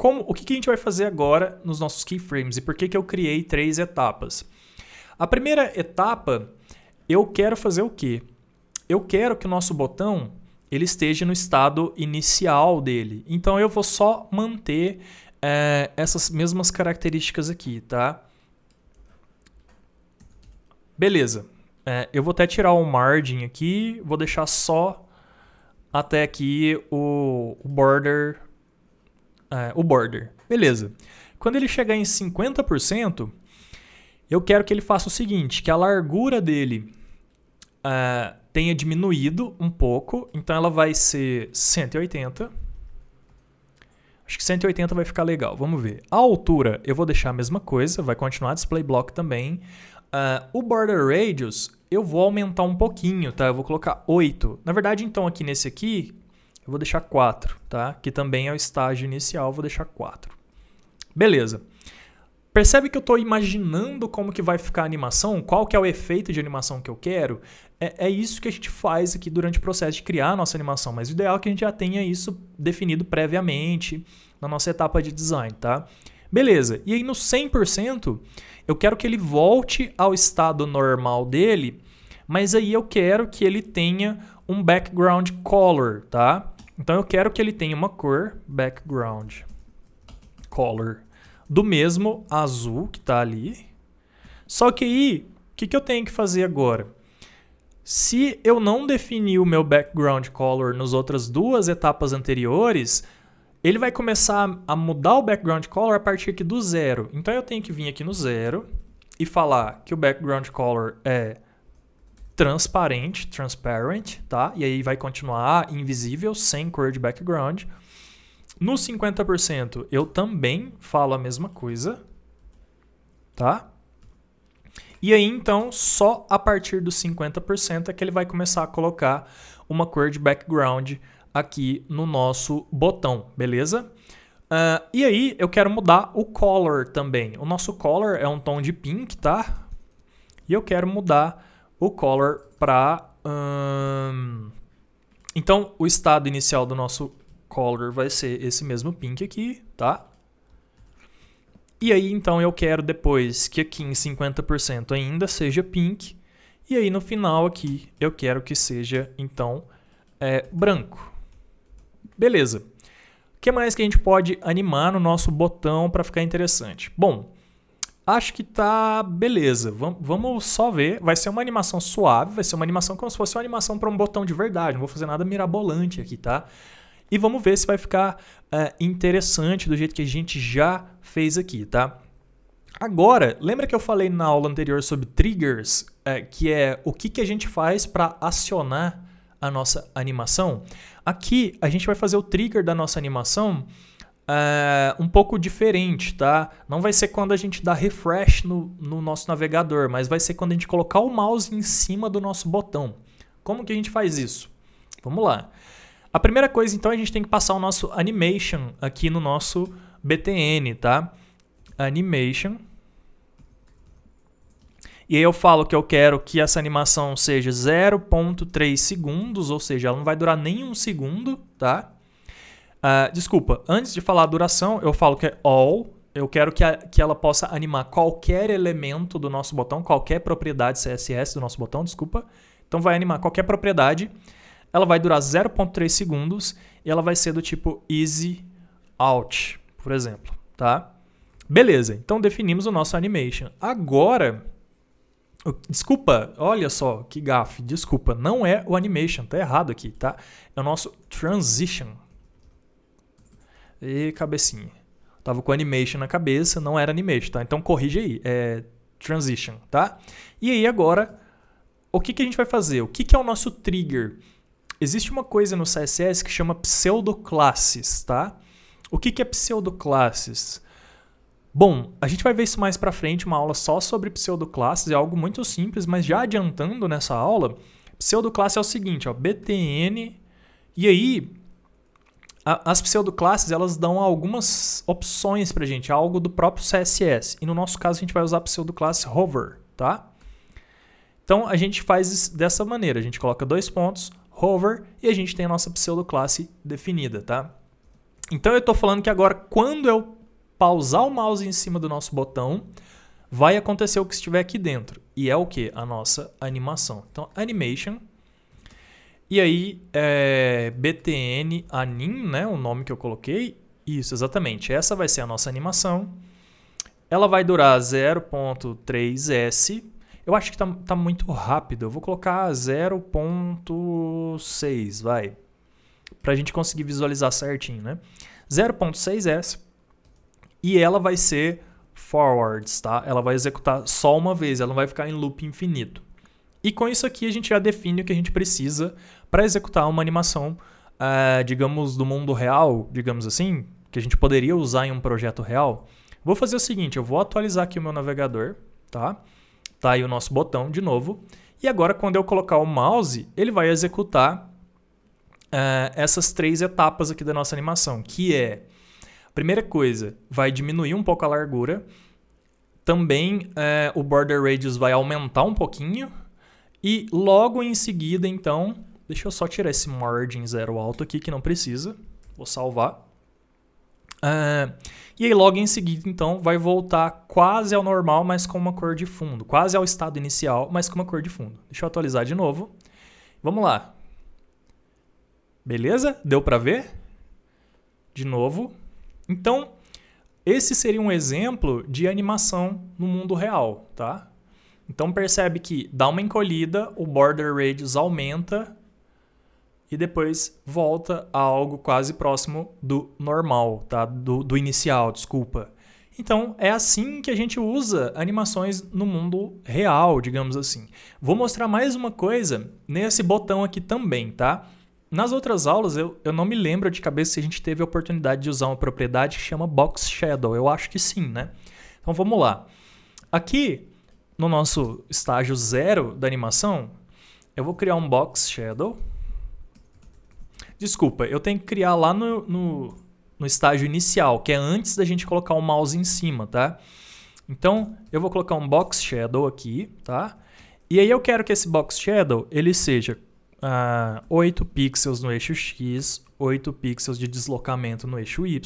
Como, o que, que a gente vai fazer agora nos nossos keyframes e por que, que eu criei três etapas? A primeira etapa, eu quero fazer o quê? Eu quero que o nosso botão ele esteja no estado inicial dele. Então eu vou só manter é, essas mesmas características aqui, tá? Beleza. É, eu vou até tirar o margin aqui, vou deixar só até aqui o border é, o border. Beleza. Quando ele chegar em 50%, eu quero que ele faça o seguinte, que a largura dele uh, tenha diminuído um pouco, então ela vai ser 180. Acho que 180 vai ficar legal, vamos ver. A altura eu vou deixar a mesma coisa, vai continuar display block também. Uh, o border radius eu vou aumentar um pouquinho, tá? Eu vou colocar 8. Na verdade, então, aqui nesse aqui, eu vou deixar 4, tá? Que também é o estágio inicial, vou deixar 4. Beleza. Percebe que eu estou imaginando como que vai ficar a animação, qual que é o efeito de animação que eu quero? É, é isso que a gente faz aqui durante o processo de criar a nossa animação, mas o ideal é que a gente já tenha isso definido previamente na nossa etapa de design, tá? Beleza, e aí no 100%, eu quero que ele volte ao estado normal dele, mas aí eu quero que ele tenha um background color, tá? Então eu quero que ele tenha uma cor background color do mesmo azul que está ali. Só que aí, o que, que eu tenho que fazer agora? Se eu não defini o meu background color nas outras duas etapas anteriores, ele vai começar a mudar o background color a partir aqui do zero. Então eu tenho que vir aqui no zero e falar que o background color é transparente, transparent, tá? E aí vai continuar invisível, sem cor de background. No 50% eu também falo a mesma coisa, tá? E aí então só a partir dos 50% é que ele vai começar a colocar uma cor de background aqui no nosso botão, beleza? Uh, e aí eu quero mudar o color também. O nosso color é um tom de pink, tá? E eu quero mudar o color para. Hum, então, o estado inicial do nosso color vai ser esse mesmo pink aqui, tá? E aí, então, eu quero depois que aqui em 50% ainda seja pink. E aí, no final aqui, eu quero que seja, então, é, branco. Beleza. O que mais que a gente pode animar no nosso botão para ficar interessante? Bom, acho que tá beleza. Vam, vamos só ver. Vai ser uma animação suave, vai ser uma animação como se fosse uma animação para um botão de verdade. Não vou fazer nada mirabolante aqui, tá? E vamos ver se vai ficar é, interessante do jeito que a gente já fez aqui, tá? Agora, lembra que eu falei na aula anterior sobre triggers, é, que é o que, que a gente faz para acionar a nossa animação? Aqui a gente vai fazer o trigger da nossa animação eh, um pouco diferente, tá? Não vai ser quando a gente dá refresh no, no nosso navegador, mas vai ser quando a gente colocar o mouse em cima do nosso botão. Como que a gente faz isso? Vamos lá. A primeira coisa, então, a gente tem que passar o nosso animation aqui no nosso BTN, tá? Animation. E aí eu falo que eu quero que essa animação seja 0.3 segundos, ou seja, ela não vai durar nem um segundo, tá? Uh, desculpa, antes de falar a duração, eu falo que é all. Eu quero que, a, que ela possa animar qualquer elemento do nosso botão, qualquer propriedade CSS do nosso botão, desculpa. Então vai animar qualquer propriedade. Ela vai durar 0.3 segundos e ela vai ser do tipo easy out, por exemplo, tá? Beleza, então definimos o nosso animation. Agora, desculpa, olha só que gafe, desculpa, não é o animation, tá errado aqui, tá? É o nosso transition, e cabecinha. Tava com animation na cabeça, não era animation, tá? Então corrige aí. É transition, tá? E aí agora, o que, que a gente vai fazer? O que, que é o nosso trigger? Existe uma coisa no CSS que chama pseudoclasses, tá? O que, que é pseudoclasses? Bom, a gente vai ver isso mais para frente, uma aula só sobre pseudoclasses, é algo muito simples, mas já adiantando nessa aula, pseudoclasse é o seguinte, ó, btn, e aí as pseudoclasses elas dão algumas opções para gente, algo do próprio CSS. E no nosso caso a gente vai usar a pseudoclasse hover, tá? Então a gente faz dessa maneira, a gente coloca dois pontos, hover, e a gente tem a nossa pseudoclasse definida, tá? Então eu estou falando que agora quando eu pausar o mouse em cima do nosso botão, vai acontecer o que estiver aqui dentro. E é o que? A nossa animação. Então animation e aí, é, BTN anim né, o nome que eu coloquei, isso, exatamente. Essa vai ser a nossa animação. Ela vai durar 0.3S. Eu acho que tá, tá muito rápido. Eu vou colocar 0.6, vai. Pra gente conseguir visualizar certinho, né? 0.6S. E ela vai ser forwards, tá? Ela vai executar só uma vez, ela não vai ficar em loop infinito. E com isso aqui a gente já define o que a gente precisa para executar uma animação, uh, digamos, do mundo real, digamos assim, que a gente poderia usar em um projeto real. Vou fazer o seguinte, eu vou atualizar aqui o meu navegador, tá? Tá aí o nosso botão de novo. E agora quando eu colocar o mouse, ele vai executar uh, essas três etapas aqui da nossa animação, que é... Primeira coisa, vai diminuir um pouco a largura. Também eh, o border radius vai aumentar um pouquinho, e logo em seguida, então, deixa eu só tirar esse margin zero alto aqui que não precisa. Vou salvar. Uh, e aí logo em seguida, então, vai voltar quase ao normal, mas com uma cor de fundo. Quase ao estado inicial, mas com uma cor de fundo. Deixa eu atualizar de novo. Vamos lá. Beleza? Deu para ver? De novo. Então, esse seria um exemplo de animação no mundo real, tá? Então percebe que dá uma encolhida, o border radius aumenta e depois volta a algo quase próximo do normal, tá? Do, do inicial, desculpa. Então é assim que a gente usa animações no mundo real, digamos assim. Vou mostrar mais uma coisa nesse botão aqui também, tá? Nas outras aulas, eu, eu não me lembro de cabeça se a gente teve a oportunidade de usar uma propriedade que chama Box Shadow. Eu acho que sim, né? Então vamos lá. Aqui no nosso estágio zero da animação, eu vou criar um box shadow. Desculpa, eu tenho que criar lá no, no, no estágio inicial, que é antes da gente colocar o mouse em cima, tá? Então, eu vou colocar um box shadow aqui, tá? E aí eu quero que esse box shadow ele seja uh, ah, 8 pixels no eixo X, 8 pixels de deslocamento no eixo Y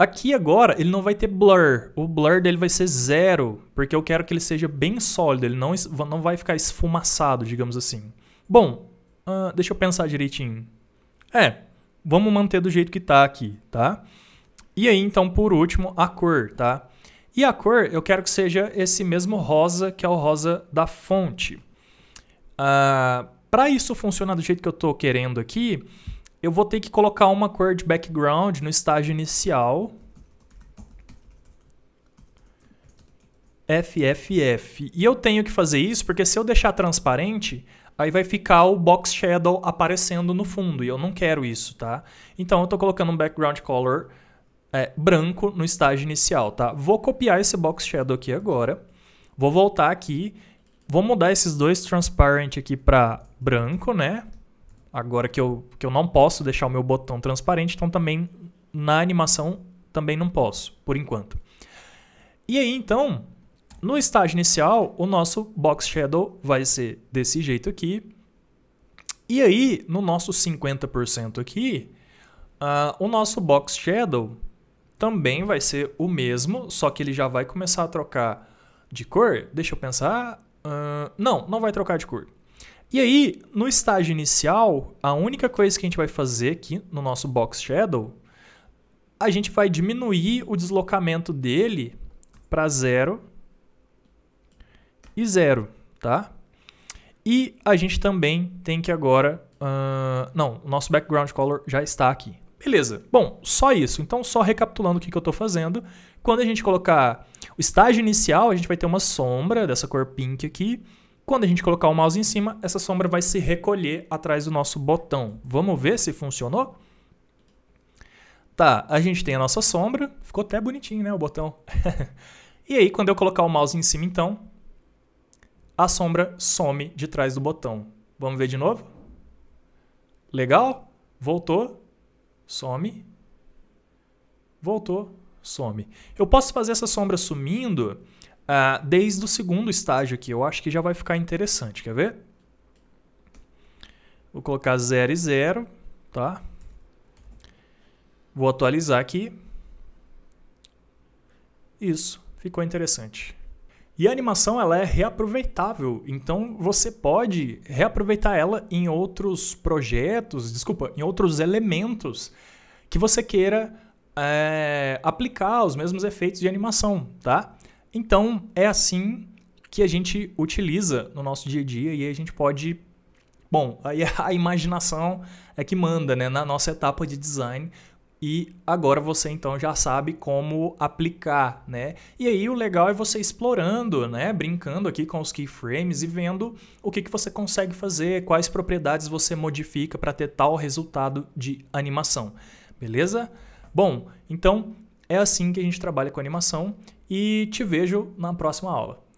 Aqui agora ele não vai ter blur. O blur dele vai ser zero, porque eu quero que ele seja bem sólido, ele não, não vai ficar esfumaçado, digamos assim. Bom, uh, deixa eu pensar direitinho. É, vamos manter do jeito que está aqui, tá? E aí, então, por último, a cor, tá? E a cor, eu quero que seja esse mesmo rosa, que é o rosa da fonte. Uh, ah, Para isso funcionar do jeito que eu estou querendo aqui, eu vou ter que colocar uma cor de background no estágio inicial. FFF. E eu tenho que fazer isso porque se eu deixar transparente, aí vai ficar o box shadow aparecendo no fundo e eu não quero isso, tá? Então eu estou colocando um background color é, branco no estágio inicial, tá? Vou copiar esse box shadow aqui agora, vou voltar aqui, vou mudar esses dois transparent aqui para branco, né? Agora que eu, que eu não posso deixar o meu botão transparente, então também na animação também não posso, por enquanto. E aí então, no estágio inicial, o nosso box shadow vai ser desse jeito aqui. E aí, no nosso 50% aqui, uh, o nosso box shadow também vai ser o mesmo, só que ele já vai começar a trocar de cor. Deixa eu pensar. Uh, não, não vai trocar de cor. E aí, no estágio inicial, a única coisa que a gente vai fazer aqui no nosso Box Shadow, a gente vai diminuir o deslocamento dele para zero e zero, tá? E a gente também tem que agora... Uh, não, o nosso background color já está aqui. Beleza. Bom, só isso. Então, só recapitulando o que, que eu estou fazendo. Quando a gente colocar o estágio inicial, a gente vai ter uma sombra dessa cor pink aqui. Quando a gente colocar o mouse em cima, essa sombra vai se recolher atrás do nosso botão. Vamos ver se funcionou? Tá, a gente tem a nossa sombra. Ficou até bonitinho, né, o botão. e aí, quando eu colocar o mouse em cima, então, a sombra some de trás do botão. Vamos ver de novo? Legal? Voltou, some. Voltou, some. Eu posso fazer essa sombra sumindo ah, desde o segundo estágio aqui. Eu acho que já vai ficar interessante, quer ver? Vou colocar 0 e 0, tá? Vou atualizar aqui. Isso, ficou interessante. E a animação ela é reaproveitável, então você pode reaproveitar ela em outros projetos, desculpa, em outros elementos que você queira é, aplicar os mesmos efeitos de animação, tá? Então, é assim que a gente utiliza no nosso dia a dia e a gente pode. Bom, aí a imaginação é que manda, né? Na nossa etapa de design, e agora você então já sabe como aplicar, né? E aí o legal é você explorando, né? Brincando aqui com os keyframes e vendo o que, que você consegue fazer, quais propriedades você modifica para ter tal resultado de animação, beleza? Bom, então é assim que a gente trabalha com animação e te vejo na próxima aula.